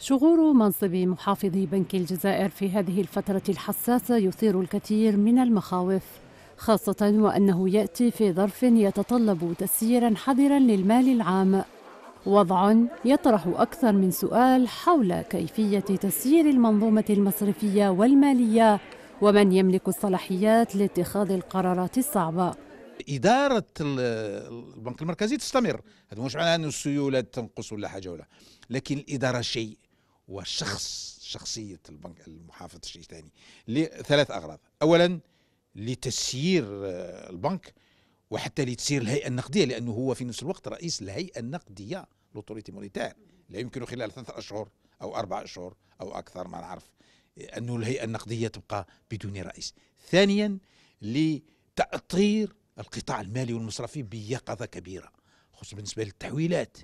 شغور منصب محافظ بنك الجزائر في هذه الفترة الحساسة يثير الكثير من المخاوف خاصة وأنه يأتي في ظرف يتطلب تسييرا حذرا للمال العام وضع يطرح أكثر من سؤال حول كيفية تسيير المنظومة المصرفية والمالية ومن يملك الصلاحيات لاتخاذ القرارات الصعبة إدارة البنك المركزي تستمر هذا مش معناه أن السيولة تنقص ولا حاجة ولا لكن الإدارة شيء وشخص نعم. شخصية البنك المحافظ الشيشاني لثلاث أغراض أولا لتسيير آه، البنك وحتى لتسيير الهيئة النقدية لأنه هو في نفس الوقت رئيس الهيئة النقدية لوتوريتي مونيتير لا يمكن خلال ثلاثة أشهر أو أربعة أشهر أو أكثر ما نعرف أنه الهيئة النقدية تبقى بدون رئيس ثانيا لتأطير القطاع المالي والمصرفي بيقظة كبيرة خصوصا بالنسبة للتحويلات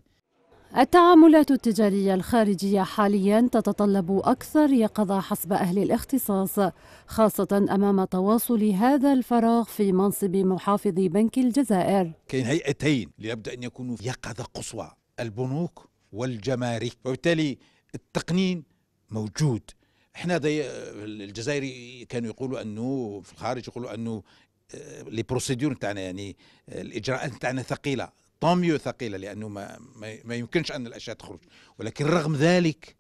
التعاملات التجارية الخارجية حاليا تتطلب أكثر يقظة حسب أهل الاختصاص خاصة أمام تواصل هذا الفراغ في منصب محافظ بنك الجزائر كاين هيئتين ليبدأ أن يكونوا يقظة قصوى البنوك والجمارك وبالتالي التقنين موجود احنا الجزائري كانوا يقولوا انه في الخارج يقولوا انه آه، لي بروسيدور تاعنا يعني آه، الاجراءات تاعنا ثقيله طوميو ثقيلة لأنه ما, ما يمكنش أن الأشياء تخرج ولكن رغم ذلك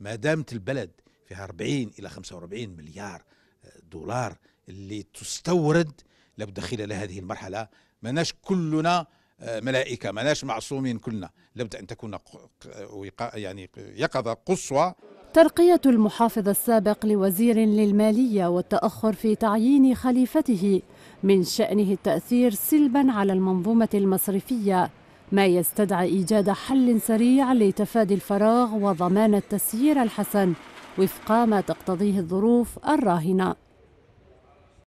ما دامت البلد فيها 40 إلى 45 مليار آه، دولار اللي تستورد لابد خلال هذه المرحلة ماناش كلنا آه، ملائكة ماناش معصومين كلنا لابد أن تكون يعني يقظة قصوى ترقية المحافظ السابق لوزير للمالية والتأخر في تعيين خليفته من شأنه التأثير سلبا على المنظومة المصرفية ما يستدعي إيجاد حل سريع لتفادي الفراغ وضمان التسيير الحسن وفق ما تقتضيه الظروف الراهنة